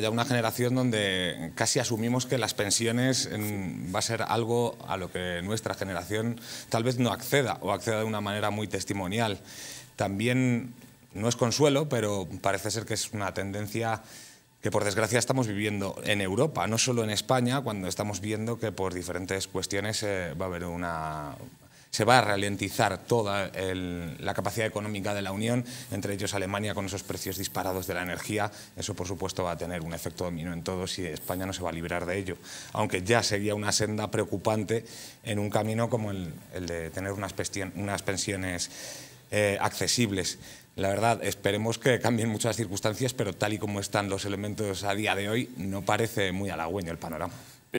Ya una generación donde casi asumimos que las pensiones va a ser algo a lo que nuestra generación tal vez no acceda o acceda de una manera muy testimonial. También no es consuelo, pero parece ser que es una tendencia que por desgracia estamos viviendo en Europa, no solo en España, cuando estamos viendo que por diferentes cuestiones eh, va a haber una se va a ralentizar toda la capacidad económica de la Unión, entre ellos Alemania con esos precios disparados de la energía. Eso, por supuesto, va a tener un efecto dominó en todos y España no se va a librar de ello, aunque ya sería una senda preocupante en un camino como el, de tener unas, pensiones eh, accesibles. La verdad, esperemos que cambien muchas circunstancias, pero tal y como están los elementos a día de hoy, no parece muy halagüeño el panorama.